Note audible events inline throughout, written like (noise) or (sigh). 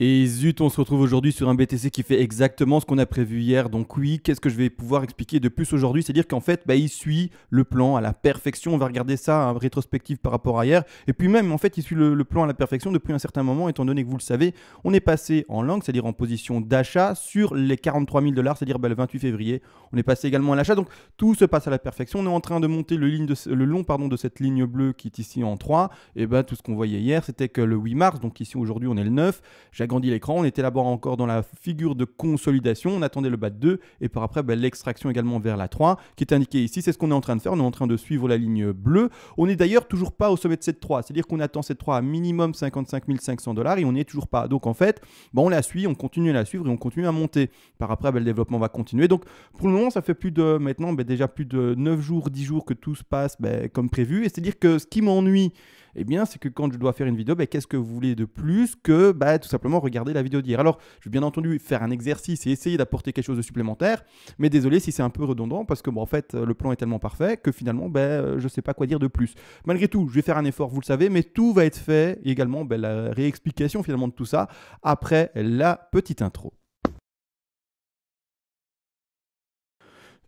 Et zut, on se retrouve aujourd'hui sur un BTC qui fait exactement ce qu'on a prévu hier. Donc oui, qu'est-ce que je vais pouvoir expliquer de plus aujourd'hui C'est-à-dire qu'en fait, bah, il suit le plan à la perfection. On va regarder ça en hein, rétrospective par rapport à hier. Et puis même, en fait, il suit le, plan à la perfection depuis un certain moment, étant donné que vous le savez, on est passé en langue, c'est-à-dire en position d'achat sur les 43 000 dollars, c'est-à-dire bah, le 28 février. On est passé également à l'achat. Donc tout se passe à la perfection. On est en train de monter le, ligne de, le long pardon, de cette ligne bleue qui est ici en 3. Et ben tout ce qu'on voyait hier, c'était que le 8 mars, donc ici aujourd'hui on est le 9 grandit l'écran, on était là-bas encore dans la figure de consolidation, on attendait le de 2 et par après ben, l'extraction également vers la 3 qui est indiquée ici, c'est ce qu'on est en train de faire, on est en train de suivre la ligne bleue. On n'est d'ailleurs toujours pas au sommet de cette 3, c'est-à-dire qu'on attend cette 3 à minimum 55 500 dollars et on n'y toujours pas. Donc en fait, bon, on la suit, on continue à la suivre et on continue à monter. Par après, ben, le développement va continuer. Donc pour le moment, ça fait plus de maintenant ben, déjà plus de 9 jours, 10 jours que tout se passe comme prévu et c'est-à-dire que ce qui m'ennuie eh bien, c'est que quand je dois faire une vidéo, ben, qu'est-ce que vous voulez de plus que ben, tout simplement regarder la vidéo d'hier Alors, je vais bien entendu faire un exercice et essayer d'apporter quelque chose de supplémentaire, mais désolé si c'est un peu redondant parce que, bon, en fait, le plan est tellement parfait que finalement, ben, euh, je ne sais pas quoi dire de plus. Malgré tout, je vais faire un effort, vous le savez, mais tout va être fait également la réexplication finalement de tout ça après la petite intro.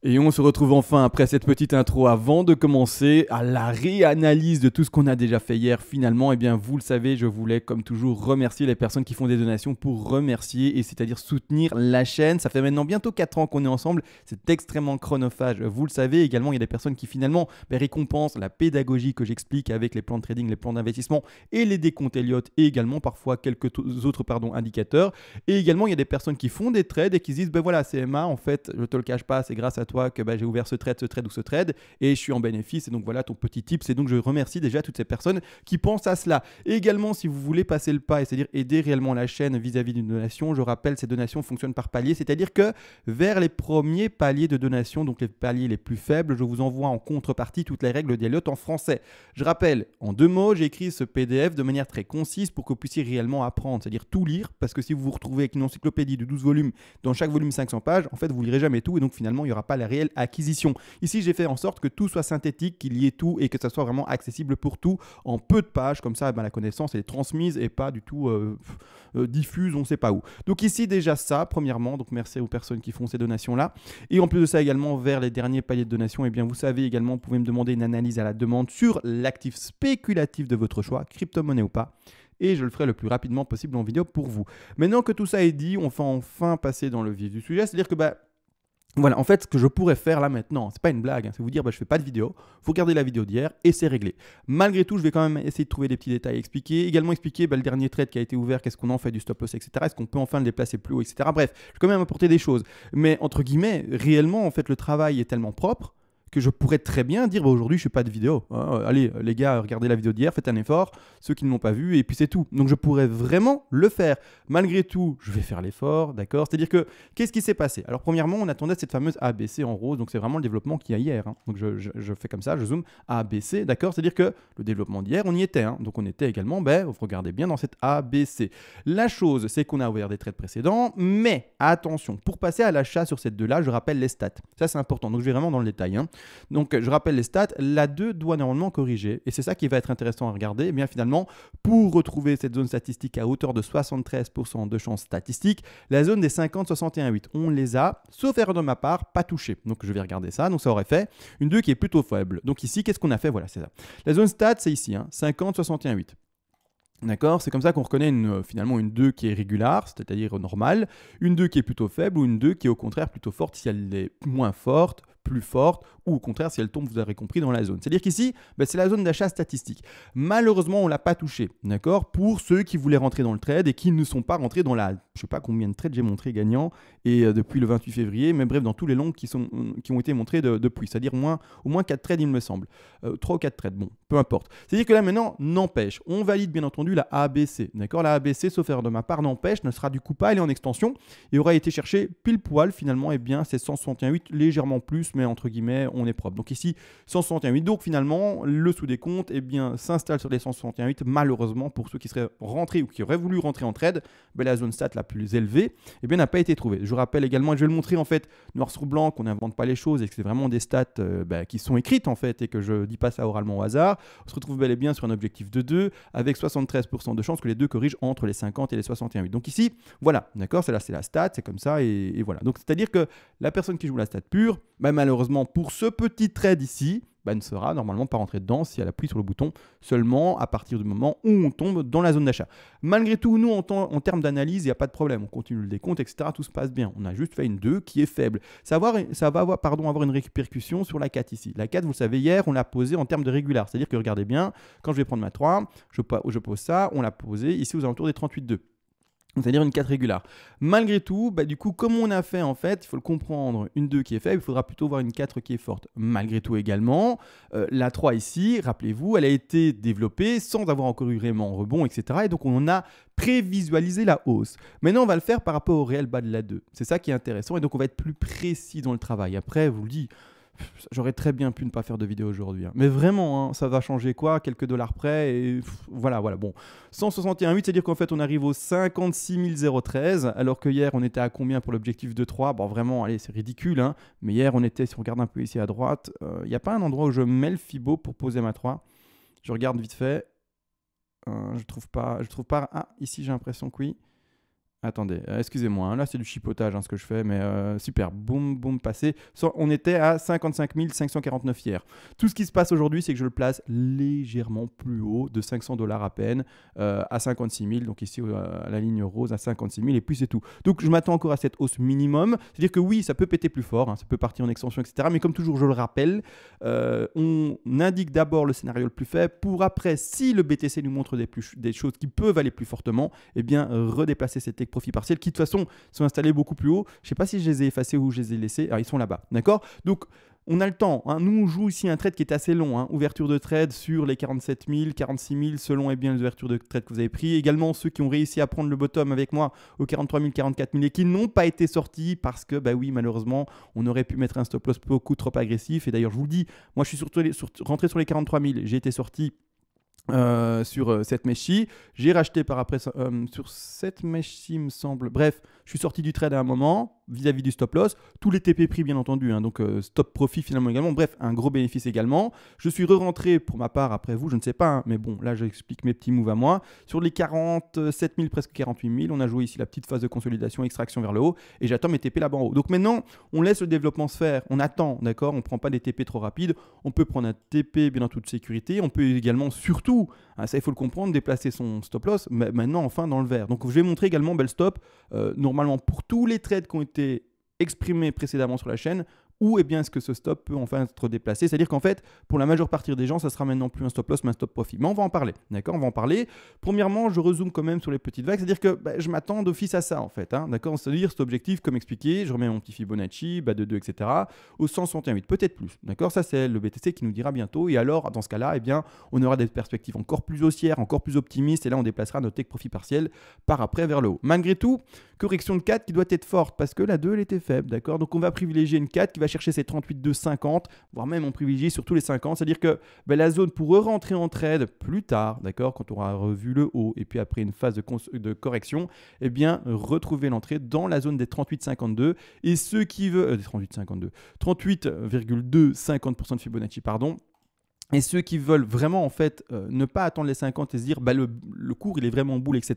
Et on se retrouve enfin après cette petite intro avant de commencer à la réanalyse de tout ce qu'on a déjà fait hier. Finalement, et eh bien, vous le savez, je voulais comme toujours remercier les personnes qui font des donations pour remercier et c'est-à-dire soutenir la chaîne. Ça fait maintenant bientôt 4 ans qu'on est ensemble. C'est extrêmement chronophage. Vous le savez également, il y a des personnes qui finalement ben, récompensent la pédagogie que j'explique avec les plans de trading, les plans d'investissement et les décomptes Elliott et également parfois quelques autres pardon, indicateurs. Et également, il y a des personnes qui font des trades et qui se disent, ben voilà, voilà, CMA, en fait, je te le cache pas, c'est grâce à toi que bah, j'ai ouvert ce trade, ce trade ou ce trade et je suis en bénéfice. Et donc voilà ton petit tip. c'est donc je remercie déjà toutes ces personnes qui pensent à cela. Et également, si vous voulez passer le pas, et c'est-à-dire aider réellement la chaîne vis-à-vis d'une donation, je rappelle, ces donations fonctionnent par palier, c'est-à-dire que vers les premiers paliers de donation, donc les paliers les plus faibles, je vous envoie en contrepartie toutes les règles lots en français. Je rappelle, en deux mots, j'ai écrit ce PDF de manière très concise pour que vous puissiez réellement apprendre, c'est-à-dire tout lire, parce que si vous vous retrouvez avec une encyclopédie de 12 volumes, dans chaque volume 500 pages, en fait, vous lirez jamais tout, et donc finalement, il n'y aura pas la réelle acquisition. Ici, j'ai fait en sorte que tout soit synthétique, qu'il y ait tout et que ça soit vraiment accessible pour tout en peu de pages. Comme ça, ben, la connaissance est transmise et pas du tout euh, euh, diffuse, on ne sait pas où. Donc ici, déjà ça, premièrement. Donc merci aux personnes qui font ces donations-là. Et en plus de ça, également, vers les derniers paliers de donations, et eh bien, vous savez également, vous pouvez me demander une analyse à la demande sur l'actif spéculatif de votre choix, crypto-monnaie ou pas et je le ferai le plus rapidement possible en vidéo pour vous. Maintenant que tout ça est dit, on va enfin passer dans le vif du sujet, c'est-à-dire que bah, voilà, en fait, ce que je pourrais faire là maintenant, c'est pas une blague, hein, c'est vous dire, bah, je fais pas de vidéo, faut regardez la vidéo d'hier et c'est réglé. Malgré tout, je vais quand même essayer de trouver des petits détails à expliquer, également expliquer bah, le dernier trade qui a été ouvert, qu'est-ce qu'on en fait du stop loss, etc. Est-ce qu'on peut enfin le déplacer plus haut, etc. Bref, je vais quand même apporter des choses. Mais entre guillemets, réellement, en fait, le travail est tellement propre que je pourrais très bien dire bah, aujourd'hui je suis pas de vidéo. Hein. Euh, allez les gars, regardez la vidéo d'hier, faites un effort, ceux qui ne l'ont pas vu, et puis c'est tout. Donc je pourrais vraiment le faire. Malgré tout, je vais faire l'effort, d'accord C'est-à-dire que qu'est-ce qui s'est passé Alors premièrement, on attendait cette fameuse ABC en rose, donc c'est vraiment le développement qu'il y a hier. Hein. Donc je, fais comme ça, je zoome ABC, d'accord C'est-à-dire que le développement d'hier, on y était. Hein. Donc on était également, ben, regardez bien dans cette ABC. La chose, c'est qu'on a ouvert des trades précédents, mais attention, pour passer à l'achat sur ces deux-là, je rappelle les stats. Ça c'est important, donc je vais vraiment dans le détail. Donc, je rappelle les stats. La 2 doit normalement corriger. Et c'est ça qui va être intéressant à regarder. Et eh bien finalement, pour retrouver cette zone statistique à hauteur de 73% de chance statistiques, la zone des 50, 61, 8, on les a, sauf erreur de ma part, pas touchés. Donc, je vais regarder ça. Donc, ça aurait fait une 2 qui est plutôt faible. Donc, ici, qu'est-ce qu'on a fait Voilà, c'est ça. La zone stat, c'est ici, 50, 61, 8. D'accord C'est comme ça qu'on reconnaît euh, finalement une 2 qui est régulière, c'est-à-dire normale, une 2 qui est plutôt faible ou une 2 qui est au contraire plutôt forte si elle est moins forte plus forte, ou au contraire, si elle tombe, vous aurez compris, dans la zone. C'est-à-dire qu'ici, bah, c'est la zone d'achat statistique. Malheureusement, on ne l'a pas touchée, d'accord Pour ceux qui voulaient rentrer dans le trade et qui ne sont pas rentrés dans la, je sais pas combien de trades j'ai montré gagnant, et euh, depuis le 28 février, mais bref, dans tous les longs qui, sont, euh, qui ont été montrés depuis, c'est-à-dire moins, au moins 4 trades, il me semble. 3 euh, ou 4 trades, bon, peu importe. C'est-à-dire que là, maintenant, n'empêche, on valide bien entendu la ABC, d'accord La ABC, sauf erreur de ma part, n'empêche, ne sera du coup pas elle est en extension et aura été cherchée pile poil finalement, et eh bien, c'est 168, légèrement plus, mais entre guillemets, on est propre. Donc ici, 161,8. Donc finalement, le sous comptes eh bien, s'installe sur les 161,8. Malheureusement, pour ceux qui seraient rentrés ou qui auraient voulu rentrer en trade, ben, la zone stat la plus élevée eh bien, n'a pas été trouvée. Je rappelle également, je vais le montrer en fait, noir sur blanc, qu'on n'invente pas les choses et que c'est vraiment des stats euh, ben, qui sont écrites en fait et que je dis pas ça oralement au hasard. On se retrouve bel et bien sur un objectif de 2 avec 73% de chances que les deux corrigent entre les 50 et les 61,8. Donc ici, voilà, d'accord, c'est la, la stat, c'est comme ça et, voilà. Donc c'est-à-dire que la personne qui joue la stat pure, ben, malheureusement pour ce petit trade ici, elle bah, ne sera normalement pas rentrée dedans si elle appuie sur le bouton seulement à partir du moment où on tombe dans la zone d'achat. Malgré tout, nous, en, en termes d'analyse, il n'y a pas de problème. On continue le décompte, etc. Tout se passe bien. On a juste fait une 2 qui est faible. Ça va, avoir, ça va avoir, pardon, avoir une répercussion sur la 4 ici. La 4, vous le savez, hier, on l'a posée en termes de régular. C'est-à-dire que regardez bien, quand je vais prendre ma 3, je, je pose ça, on l'a posée ici aux alentours des 38,2 c'est-à-dire une 4 régulière. Malgré tout, bah, du coup, comme on a fait en fait, il faut le comprendre, une 2 qui est faible, il faudra plutôt voir une 4 qui est forte. Malgré tout également, euh, la 3 ici, rappelez-vous, elle a été développée sans avoir encore eu vraiment rebond, etc. Et donc on a prévisualisé la hausse. Maintenant, on va le faire par rapport au réel bas de la 2. C'est ça qui est intéressant et donc on va être plus précis dans le travail. Après, vous le dis j'aurais très bien pu ne pas faire de vidéo aujourd'hui. Hein. Mais vraiment, hein, ça va changer quoi Quelques dollars près et voilà, voilà. Bon, 161,8, c'est-à-dire qu'en fait, on arrive au 56 013, alors que hier, on était à combien pour l'objectif de 3 Bon, vraiment, allez, c'est ridicule, hein. mais hier, on était, si on regarde un peu ici à droite, il euh, n'y a pas un endroit où je mets le Fibo pour poser ma 3. Je regarde vite fait. Euh, je trouve pas, je trouve pas. Ah, ici, j'ai l'impression que oui. Attendez, euh, excusez-moi, hein, là c'est du chipotage hein, ce que je fais, mais euh, super, boum, boum, passé. on était à 55 549 hier. Tout ce qui se passe aujourd'hui, c'est que je le place légèrement plus haut, de 500 dollars à peine, euh, à 56 000, donc ici à la ligne rose à 56 000, et puis c'est tout. Donc je m'attends encore à cette hausse minimum. C'est-à-dire que oui, ça peut péter plus fort, hein, ça peut partir en extension, etc. Mais comme toujours, je le rappelle, on indique d'abord le scénario le plus faible pour après, si le BTC nous montre des, des choses qui peuvent aller plus fortement, eh bien redéplacer cette profits partiels qui de toute façon sont installés beaucoup plus haut. Je ne sais pas si je les ai effacés ou je les ai laissés. Alors ah, ils sont là-bas. D'accord Donc on a le temps. Hein. Nous, on joue ici un trade qui est assez long. Hein. Ouverture de trade sur les 47 000, 46 000, selon et eh bien, les ouvertures de trade que vous avez pris. Également, ceux qui ont réussi à prendre le bottom avec moi aux 43 000, 44 000 et qui n'ont pas été sortis parce que, bah oui, malheureusement, on aurait pu mettre un stop loss beaucoup trop agressif. Et d'ailleurs, je vous le dis, moi, je suis surtout, rentré sur les 43 000. J'ai été sorti euh, sur euh, cette meshi. J'ai racheté par après euh, sur cette meshi, me semble. Bref, je suis sorti du trade à un moment vis-à-vis du stop loss, tous les TP pris bien entendu, hein, donc euh, stop profit finalement également, bref, un gros bénéfice également. Je suis re-rentré pour ma part après vous, je ne sais pas, hein, mais bon, là j'explique mes petits moves à moi. Sur les 47 000, presque 48 000, on a joué ici la petite phase de consolidation, extraction vers le haut, et j'attends mes TP là-bas en haut. Donc maintenant, on laisse le développement se faire, on attend, d'accord On ne prend pas des TP trop rapides, on peut prendre un TP bien en toute sécurité, on peut également surtout, hein, ça il faut le comprendre, déplacer son stop loss, mais maintenant enfin dans le vert. Donc je vais montrer également, bel stop, euh, normalement pour tous les trades qui ont été exprimés précédemment sur la chaîne, ou eh bien est-ce que ce stop peut enfin être déplacé C'est-à-dire qu'en fait, pour la majeure partie des gens, ça sera maintenant plus un stop loss, mais un stop profit. Mais on va en parler, d'accord On va en parler. Premièrement, je rezoome quand même sur les petites vagues, c'est-à-dire que bah, je m'attends d'office à ça, en fait, hein, d'accord C'est-à-dire cet objectif, comme expliqué, je remets mon petit Fibonacci, bas de 2, etc., au 161,8. peut-être plus, d'accord Ça, c'est le BTC qui nous dira bientôt. Et alors, dans ce cas-là, eh bien, on aura des perspectives encore plus haussières, encore plus optimistes, et là, on déplacera notre tech profit partiel par après vers le haut. Malgré tout, correction de 4 qui doit être forte, parce que la 2, elle était faible, d'accord Donc, on va privilégier une 4 qui va chercher ces 38,2,50, voire même on privilégie tous les 50. C'est-à-dire que ben, la zone pour rentrer en trade plus tard, d'accord, quand on aura revu le haut et puis après une phase de, correction, eh bien retrouver l'entrée dans la zone des 38,52. Et ceux qui veulent. Euh, des 38,52. 38,2, 50% de Fibonacci, pardon. Et ceux qui veulent vraiment en fait euh, ne pas attendre les 50 et se dire bah, le, cours il est vraiment en boule, etc.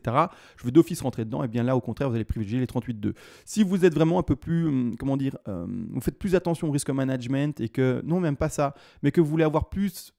Je veux d'office rentrer dedans. Et bien là au contraire vous allez privilégier les 38-2. Si vous êtes vraiment un peu plus hum, comment dire, euh, vous faites plus attention au risque management et que non même pas ça, mais que vous voulez avoir plus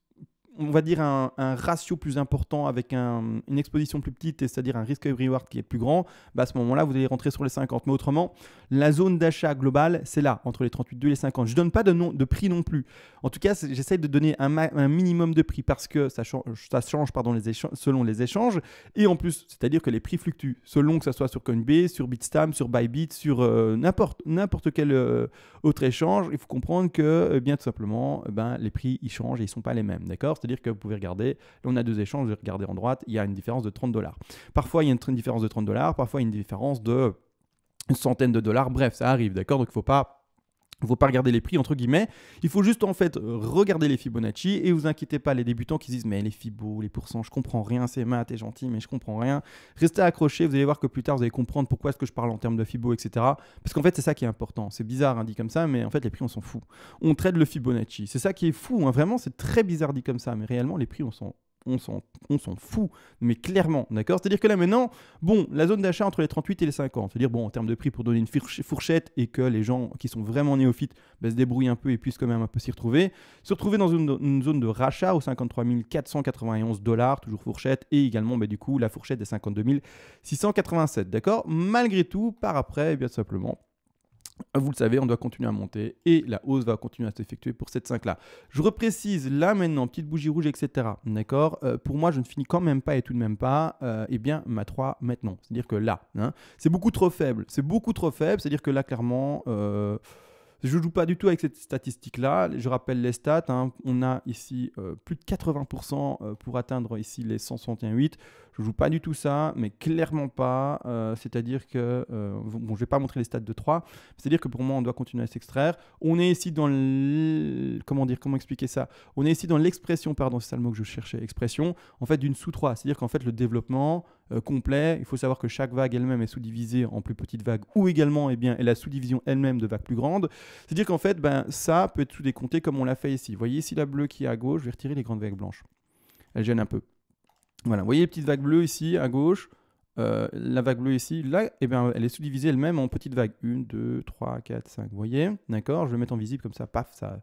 on va dire, un, ratio plus important avec une exposition plus petite, c'est-à-dire un risque reward qui est plus grand, bah, à ce moment-là, vous allez rentrer sur les 50. Mais autrement, la zone d'achat globale, c'est là, entre les 38 et les 50. Je ne donne pas de, nom, de prix non plus. En tout cas, j'essaye de donner un, minimum de prix parce que ça change, ça change pardon, les selon les échanges. Et en plus, c'est-à-dire que les prix fluctuent, selon que ce soit sur Coinbase, sur Bitstamp, sur Bybit, sur euh, n'importe n'importe quel euh, autre échange. Il faut comprendre que, eh bien tout simplement, eh ben, les prix, ils changent et ils ne sont pas les mêmes. D'accord dire que vous pouvez regarder, on a deux échanges, regardez en droite, il y a une différence de 30 dollars. Parfois, il y a une différence de 30 dollars, parfois, il y a une différence de une centaine de dollars, bref, ça arrive, d'accord Donc, il ne faut pas ne faut pas regarder les prix entre guillemets, il faut juste en fait regarder les Fibonacci et vous inquiétez pas les débutants qui disent mais les Fibo, les pourcents, je comprends rien, c'est maths, et gentil mais je comprends rien. Restez accrochés, vous allez voir que plus tard vous allez comprendre pourquoi est-ce que je parle en termes de Fibo, etc. Parce qu'en fait c'est ça qui est important, c'est bizarre hein, dit comme ça mais en fait les prix on s'en fout. On trade le Fibonacci, c'est ça qui est fou, hein. vraiment c'est très bizarre dit comme ça mais réellement les prix on s'en on s'en fout, mais clairement, d'accord C'est-à-dire que là maintenant, bon, la zone d'achat entre les 38 et les 50, c'est-à-dire, bon, en termes de prix pour donner une fourchette et que les gens qui sont vraiment néophytes bah, se débrouillent un peu et puissent quand même un peu s'y retrouver, se retrouver dans une, zone de rachat aux 53 491 dollars, toujours fourchette, et également, mais bah, du coup, la fourchette des 52 687, d'accord Malgré tout, par après, eh bien simplement, vous le savez, on doit continuer à monter et la hausse va continuer à s'effectuer pour cette 5 là. Je reprécise là maintenant, petite bougie rouge, etc. D'accord euh, Pour moi, je ne finis quand même pas et tout de même pas, euh, eh bien, ma 3 maintenant. C'est-à-dire que là, hein, c'est beaucoup trop faible. C'est beaucoup trop faible. C'est-à-dire que là, clairement, euh, je ne joue pas du tout avec cette statistique-là. Je rappelle les stats. Hein. on a ici euh, plus de 80% pour atteindre ici les 161,8. Je joue pas du tout ça, mais clairement pas. Euh, c'est-à-dire que, euh, bon, je vais pas montrer les stats de 3, c'est-à-dire que pour moi, on doit continuer à s'extraire. On est ici dans Comment dire Comment expliquer ça On est ici dans l'expression, pardon, c'est le mot que je cherchais, expression, en fait, d'une sous-3. C'est-à-dire qu'en fait, le développement euh, complet, il faut savoir que chaque vague elle-même est sous-divisée en plus petites vagues ou également, et eh bien, est la sous-division elle-même de vagues plus grandes. C'est-à-dire qu'en fait, ben, ça peut être sous-décompté comme on l'a fait ici. Vous voyez ici la bleue qui est à gauche, je vais retirer les grandes vagues blanches. Elle gêne un peu. Voilà, vous voyez les petites vagues bleues ici à gauche, euh, la vague bleue ici, là, eh bien, elle est sous-divisée elle-même en petites vagues. 1, 2, 3, 4, 5, vous voyez D'accord Je vais mettre en visible comme ça, paf, ça,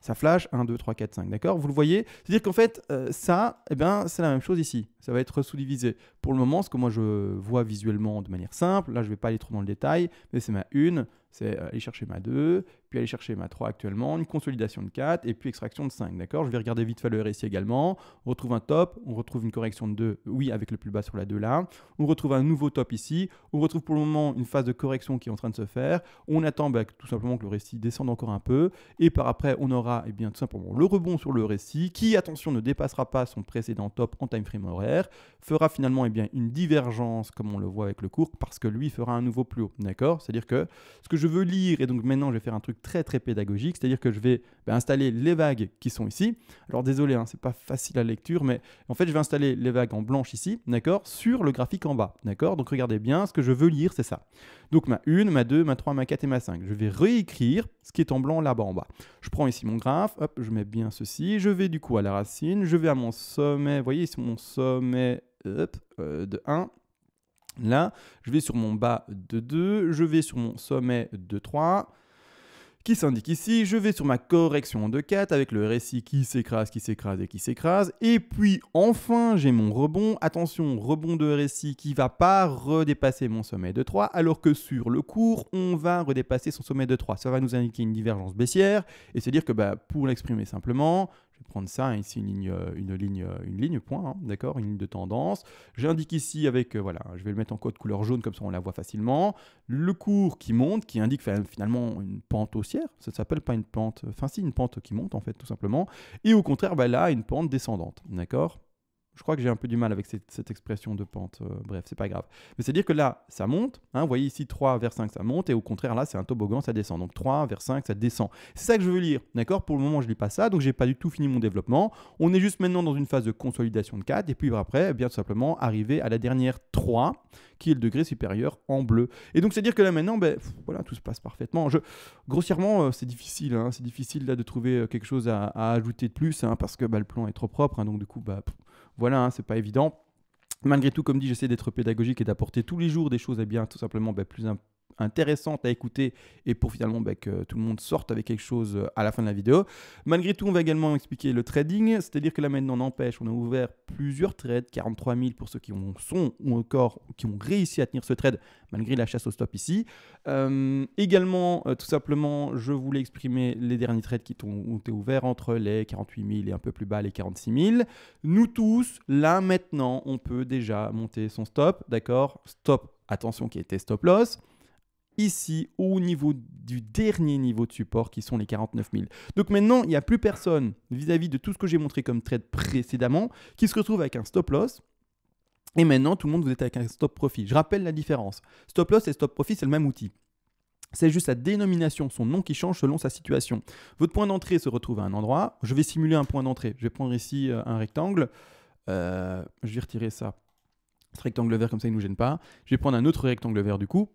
ça flash. 1, 2, 3, 4, 5, d'accord Vous le voyez C'est-à-dire qu'en fait, euh, ça, eh bien, c'est la même chose ici. Ça va être sous-divisé. Pour le moment, ce que moi je vois visuellement de manière simple, là, je ne vais pas aller trop dans le détail, mais c'est ma 1, c'est euh, aller chercher ma 2, aller chercher ma 3 actuellement, une consolidation de 4 et puis extraction de 5. D'accord Je vais regarder vite fait le récit également. On retrouve un top, on retrouve une correction de 2, oui, avec le plus bas sur la 2 là. On retrouve un nouveau top ici. On retrouve pour le moment une phase de correction qui est en train de se faire. On attend bah, tout simplement que le récit descende encore un peu. Et par après, on aura et eh bien, tout simplement le rebond sur le récit qui, attention, ne dépassera pas son précédent top en time frame horaire. Fera finalement et eh bien, une divergence comme on le voit avec le cours parce que lui fera un nouveau plus haut. D'accord C'est-à-dire que ce que je veux lire, et donc maintenant je vais faire un truc très très pédagogique, c'est-à-dire que je vais bah, installer les vagues qui sont ici. Alors désolé, hein, c'est pas facile à lecture, mais en fait je vais installer les vagues en blanche ici, d'accord, sur le graphique en bas, d'accord. Donc regardez bien, ce que je veux lire, c'est ça. Donc ma 1, ma 2, ma 3, ma 4 et ma 5. Je vais réécrire ce qui est en blanc là-bas en bas. Je prends ici mon graphe, hop, je mets bien ceci, je vais du coup à la racine, je vais à mon sommet, vous voyez ici mon sommet euh, de 1. Là, je vais sur mon bas de 2, je vais sur mon sommet de 3, qui s'indique ici. Je vais sur ma correction de 4 avec le récit qui s'écrase, qui s'écrase et qui s'écrase. Et puis enfin, j'ai mon rebond. Attention, rebond de récit qui va pas redépasser mon sommet de 3, alors que sur le cours, on va redépasser son sommet de 3. Ça va nous indiquer une divergence baissière et c'est dire que bah, pour l'exprimer simplement, je vais prendre ça, hein, ici une ligne, euh, une ligne, euh, une ligne point, hein, d'accord, une ligne de tendance. J'indique ici avec, euh, voilà, je vais le mettre en code couleur jaune, comme ça on la voit facilement. Le cours qui monte, qui indique finalement une pente haussière, ça ne s'appelle pas une pente, enfin si, une pente qui monte en fait, tout simplement. Et au contraire, bah, là, une pente descendante, d'accord je crois que j'ai un peu du mal avec cette, expression de pente. Euh, bref, c'est pas grave. Mais c'est dire que là, ça monte. vous hein, voyez ici 3 vers 5, ça monte. Et au contraire, là, c'est un toboggan, ça descend. Donc 3 vers 5, ça descend. C'est ça que je veux lire. D'accord Pour le moment, je lis pas ça. Donc j'ai pas du tout fini mon développement. On est juste maintenant dans une phase de consolidation de 4. Et puis après, bien tout simplement, arriver à la dernière 3, qui est le degré supérieur en bleu. Et donc, c'est-à-dire que là maintenant, ben, voilà, tout se passe parfaitement. Je, grossièrement, euh, c'est difficile. Hein, c'est difficile là de trouver euh, quelque chose à, ajouter de plus hein, parce que bah, le plan est trop propre. donc du coup, bah, voilà, hein, c'est pas évident. Malgré tout, comme dit, j'essaie d'être pédagogique et d'apporter tous les jours des choses à bien, tout simplement bah, plus plus, intéressante à écouter et pour finalement bah, que tout le monde sorte avec quelque chose euh, à la fin de la vidéo. Malgré tout, on va également expliquer le trading, c'est-à-dire que là maintenant, n'empêche, on a ouvert plusieurs trades, 43 000 pour ceux qui ont sont ou encore qui ont réussi à tenir ce trade malgré la chasse au stop ici. Euh, également, euh, tout simplement, je voulais exprimer les derniers trades qui ont été ouverts entre les 48 000 et un peu plus bas les 46 000. Nous tous, là maintenant, on peut déjà monter son stop, d'accord Stop, attention qui était stop loss ici au niveau du dernier niveau de support qui sont les 49 000. Donc maintenant, il n'y a plus personne vis-à-vis de tout ce que j'ai montré comme trade précédemment qui se retrouve avec un stop loss. Et maintenant, tout le monde, vous êtes avec un stop profit. Je rappelle la différence. Stop loss et stop profit, c'est le même outil. C'est juste sa dénomination, son nom qui change selon sa situation. Votre point d'entrée se retrouve à un endroit. Je vais simuler un point d'entrée. Je vais prendre ici euh, un rectangle. Euh, je vais retirer ça. Ce rectangle vert, comme ça, il ne nous gêne pas. Je vais prendre un autre rectangle vert du coup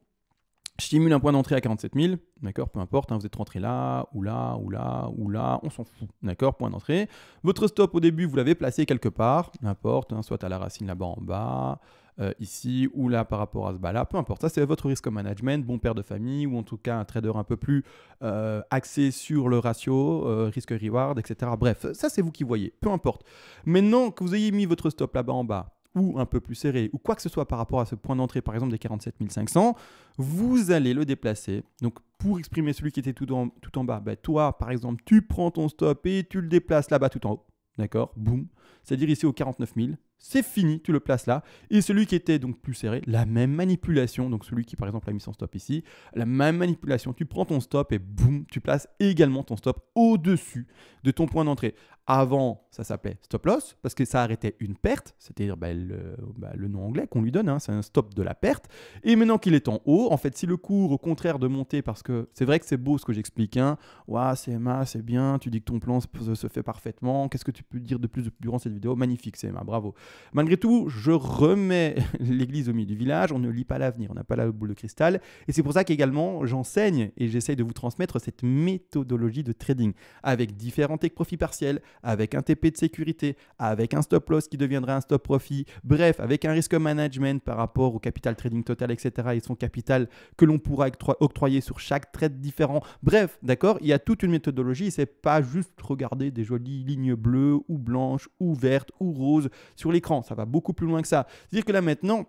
je stimule un point d'entrée à 47 000, d'accord Peu importe, hein, vous êtes rentré là, ou là, ou là, ou là, on s'en fout, d'accord Point d'entrée. Votre stop au début, vous l'avez placé quelque part, n'importe, importe, hein, soit à la racine là-bas en bas, euh, ici, ou là par rapport à ce bas-là, peu importe. Ça, c'est votre risque management, bon père de famille, ou en tout cas un trader un peu plus euh, axé sur le ratio, euh, risque-reward, etc. Bref, ça, c'est vous qui voyez, peu importe. Maintenant que vous ayez mis votre stop là-bas en bas, ou un peu plus serré, ou quoi que ce soit par rapport à ce point d'entrée, par exemple des 47 500, vous allez le déplacer. Donc pour exprimer celui qui était tout en, tout en bas, ben, toi par exemple, tu prends ton stop et tu le déplaces là-bas tout en haut. D'accord Boum. C'est-à-dire ici aux 49 000, c'est fini, tu le places là. Et celui qui était donc plus serré, la même manipulation, donc celui qui par exemple a mis son stop ici, la même manipulation, tu prends ton stop et boum, tu places également ton stop au-dessus de ton point d'entrée. Avant, ça s'appelait stop loss parce que ça arrêtait une perte, c'est-à-dire bah, bah, le, nom anglais qu'on lui donne, hein, c'est un stop de la perte. Et maintenant qu'il est en haut, en fait, si le cours, au contraire de monter, parce que c'est vrai que c'est beau ce que j'explique, CMA, hein, c'est bien, tu dis que ton plan se, fait parfaitement, qu'est-ce que tu peux dire de plus durant cette vidéo Magnifique, c'est CMA, bravo. Malgré tout, je remets (laughs) l'église au milieu du village, on ne lit pas l'avenir, on n'a pas la boule de cristal. Et c'est pour ça qu'également, j'enseigne et j'essaye de vous transmettre cette méthodologie de trading avec différents techniques profit partiels, avec un TP de sécurité, avec un stop loss qui deviendra un stop profit, bref, avec un risque management par rapport au capital trading total, etc. et son capital que l'on pourra octroyer sur chaque trade différent. Bref, d'accord, il y a toute une méthodologie, c'est pas juste regarder des jolies lignes bleues ou blanches ou vertes ou roses sur l'écran, ça va beaucoup plus loin que ça. C'est-à-dire que là maintenant,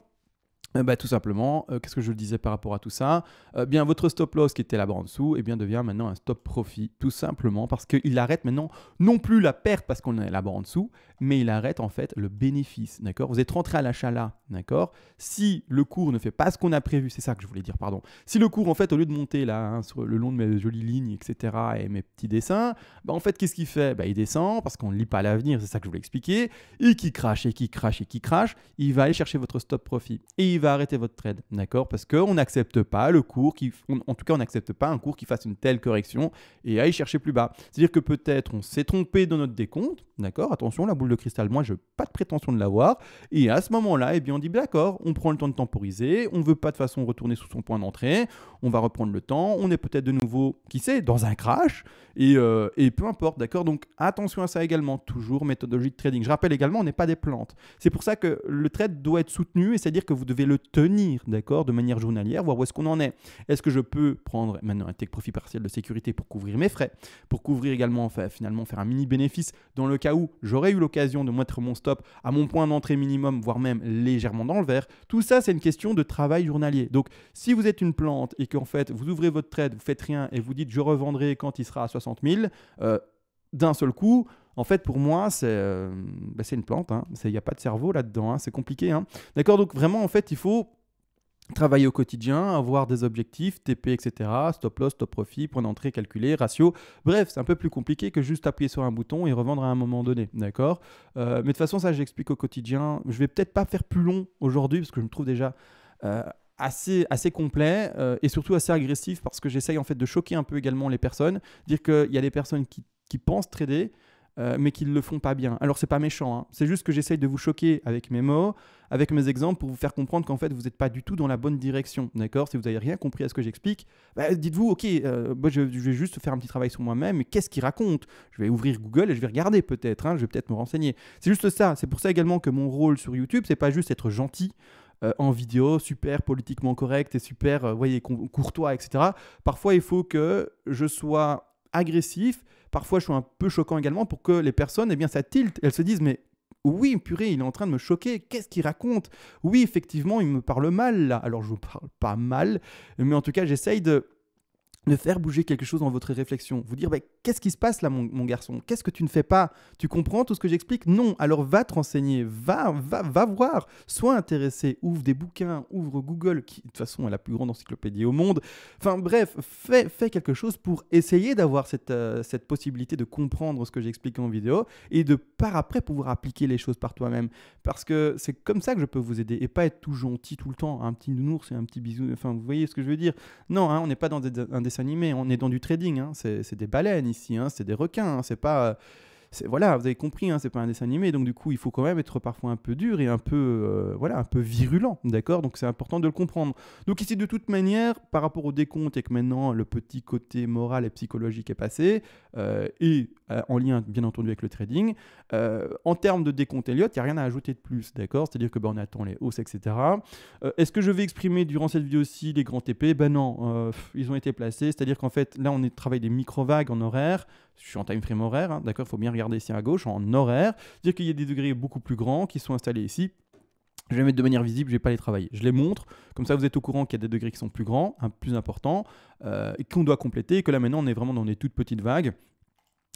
eh ben, tout simplement, euh, qu'est-ce que je disais par rapport à tout ça euh, Bien, votre stop loss qui était là-bas en dessous, eh bien, devient maintenant un stop profit, tout simplement parce qu'il arrête maintenant non plus la perte parce qu'on est là-bas en dessous, mais il arrête en fait le bénéfice, d'accord Vous êtes rentré à l'achat là, d'accord Si le cours ne fait pas ce qu'on a prévu, c'est ça que je voulais dire, pardon. Si le cours, en fait, au lieu de monter là, hein, sur le long de mes jolies lignes, etc., et mes petits dessins, bah, en fait, qu'est-ce qu'il fait bah, Il descend parce qu'on ne lit pas l'avenir, c'est ça que je voulais expliquer, et qui crache, et qui crache, et qui crache, il va aller chercher votre stop profit. Et va arrêter votre trade, d'accord Parce que on n'accepte pas le cours qui, en tout cas, on n'accepte pas un cours qui fasse une telle correction et aille chercher plus bas. C'est-à-dire que peut-être on s'est trompé dans notre décompte, D'accord Attention, la boule de cristal, moi, je n'ai pas de prétention de l'avoir. Et à ce moment-là, eh bien, on dit d'accord, on prend le temps de temporiser, on ne veut pas de façon retourner sous son point d'entrée, on va reprendre le temps, on est peut-être de nouveau, qui sait, dans un crash, et, euh, et peu importe, d'accord Donc attention à ça également, toujours méthodologie de trading. Je rappelle également, on n'est pas des plantes. C'est pour ça que le trade doit être soutenu, et c'est-à-dire que vous devez le tenir, d'accord, de manière journalière, voir où est-ce qu'on en est. Est-ce que je peux prendre maintenant un take profit partiel de sécurité pour couvrir mes frais, pour couvrir également, enfin, finalement, faire un mini bénéfice dans le cas où j'aurais eu l'occasion de mettre mon stop à mon point d'entrée minimum, voire même légèrement dans le vert. Tout ça, c'est une question de travail journalier. Donc, si vous êtes une plante et qu'en fait, vous ouvrez votre trade, vous faites rien et vous dites je revendrai quand il sera à 60 000, euh, d'un seul coup, en fait, pour moi, c'est euh, bah, une plante. Hein. Il n'y a pas de cerveau là-dedans. Hein. C'est compliqué. Hein. D'accord Donc, vraiment, en fait, il faut travailler au quotidien, avoir des objectifs, TP, etc., stop loss, stop profit, point d'entrée calculé, ratio. Bref, c'est un peu plus compliqué que juste appuyer sur un bouton et revendre à un moment donné, d'accord euh, Mais de toute façon, ça, j'explique au quotidien. Je vais peut-être pas faire plus long aujourd'hui parce que je me trouve déjà euh, assez, assez complet euh, et surtout assez agressif parce que j'essaye en fait de choquer un peu également les personnes, dire qu'il y a des personnes qui, qui pensent trader, euh, mais qu'ils le font pas bien. Alors c'est pas méchant, hein. c'est juste que j'essaye de vous choquer avec mes mots, avec mes exemples, pour vous faire comprendre qu'en fait vous n'êtes pas du tout dans la bonne direction, d'accord Si vous n'avez rien compris à ce que j'explique, bah, dites-vous, ok, euh, je, vais juste faire un petit travail sur moi-même, qu'est-ce qu'il raconte Je vais ouvrir Google et je vais regarder peut-être, hein, je vais peut-être me renseigner. C'est juste ça, c'est pour ça également que mon rôle sur YouTube, c'est pas juste être gentil, euh, en vidéo, super politiquement correct et super, voyez, courtois, etc. Parfois, il faut que je sois agressif Parfois, je suis un peu choquant également pour que les personnes, eh bien, ça tilte. Elles se disent, mais oui, purée, il est en train de me choquer, qu'est-ce qu'il raconte Oui, effectivement, il me parle mal Alors je vous parle pas mal, mais en tout cas, j'essaye de de faire bouger quelque chose dans votre réflexion. Vous dire, bah, qu'est-ce qui se passe là, mon, garçon Qu'est-ce que tu ne fais pas Tu comprends tout ce que j'explique Non, alors va te renseigner, va, va, va voir, sois intéressé, ouvre des bouquins, ouvre Google, qui de toute façon est la plus grande encyclopédie au monde. Enfin bref, fais, fais quelque chose pour essayer d'avoir cette, euh, cette possibilité de comprendre ce que j'explique en vidéo et de par après pouvoir appliquer les choses par toi-même. Parce que c'est comme ça que je peux vous aider et pas être tout gentil tout le temps, un petit nounours et un petit bisou. Enfin, vous voyez ce que je veux dire Non, hein, on n'est pas dans un des animé, on est dans du trading, hein. c'est des baleines ici, hein. c'est des requins, hein. c'est pas... Euh, voilà, vous avez compris, c'est pas un dessin animé, donc du coup, il faut quand même être parfois un peu dur et un peu, euh, voilà, un peu virulent, d'accord Donc c'est important de le comprendre. Donc ici, de toute manière, par rapport au décompte et que maintenant le petit côté moral et psychologique est passé, euh, et euh, en lien bien entendu avec le trading. Euh, en termes de décompte Elliott, il n'y a rien à ajouter de plus, d'accord C'est-à-dire que ben, on attend les hausses, etc. Euh, est-ce que je vais exprimer durant cette vidéo aussi les grands TP Ben non, ils ont été placés, c'est-à-dire qu'en fait, là, on travaille des micro-vagues en horaire. Je suis en time frame horaire, hein, d'accord Il faut bien regarder ici à gauche, en horaire. C'est-à-dire qu'il y a des degrés beaucoup plus grands qui sont installés ici. Je vais les mettre de manière visible, je ne vais pas les travailler. Je les montre, comme ça vous êtes au courant qu'il y a des degrés qui sont plus grands, un hein, plus importants, et qu'on doit compléter, et que là maintenant on est vraiment dans des toutes petites vagues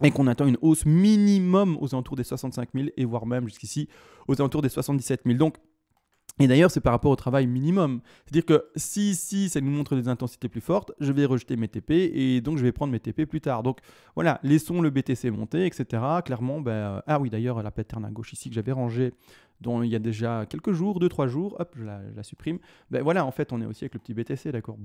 et qu'on attend une hausse minimum aux alentours des 65 000 et voire même jusqu'ici aux alentours des 77 000. Donc, et d'ailleurs, c'est par rapport au travail minimum. C'est-à-dire que si si ça nous montre des intensités plus fortes, je vais rejeter mes TP et donc je vais prendre mes TP plus tard. Donc voilà, laissons le BTC monter, etc. Clairement, ben, euh, ah oui, d'ailleurs, la pattern à gauche ici que j'avais rangée dont il y a déjà quelques jours, 2-3 jours, hop, je la, supprime. Ben voilà, en fait, on est aussi avec le petit BTC, d'accord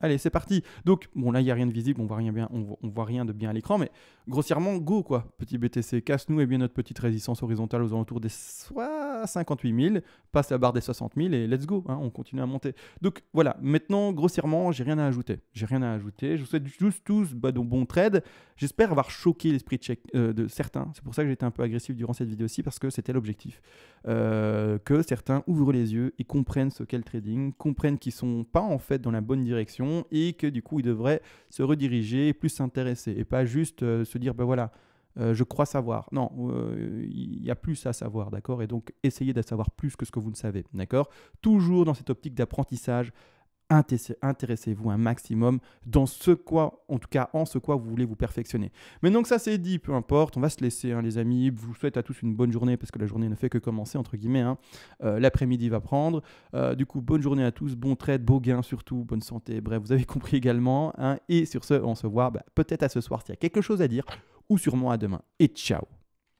Allez, c'est parti. Donc, bon, là, il n'y a rien de visible, on voit rien bien, on voit, rien de bien à l'écran, mais grossièrement, go quoi. Petit BTC, casse-nous et bien notre petite résistance horizontale aux alentours des soirs 58 000, passe la barre des 60 000 et let's go, hein, on continue à monter. Donc voilà, maintenant grossièrement, j'ai rien à ajouter. J'ai rien à ajouter. Je vous souhaite juste tous bah, de bons trades. J'espère avoir choqué l'esprit de euh, certains. C'est pour ça que j'étais un peu agressif durant cette vidéo aussi, parce que c'était l'objectif. Euh, que certains ouvrent les yeux et comprennent ce qu'est le trading, comprennent qu'ils sont pas en fait dans la bonne direction et que du coup ils devraient se rediriger, plus s'intéresser et pas juste euh, se dire ben bah, voilà euh, je crois savoir. Non, euh, il y a plus à savoir, d'accord Et donc, essayez de savoir plus que ce que vous ne savez, d'accord Toujours dans cette optique d'apprentissage, intéressez-vous un maximum dans ce quoi, en tout cas en ce quoi vous voulez vous perfectionner. Mais donc ça c'est dit, peu importe, on va se laisser hein, les amis, je vous souhaite à tous une bonne journée parce que la journée ne fait que commencer entre guillemets, hein. euh, l'après-midi va prendre, du coup bonne journée à tous, bon trade, beau gain surtout, bonne santé, bref vous avez compris également, hein. et sur ce on se voit bah, peut-être à ce soir s'il y a quelque chose à dire ou moi à demain. Et ciao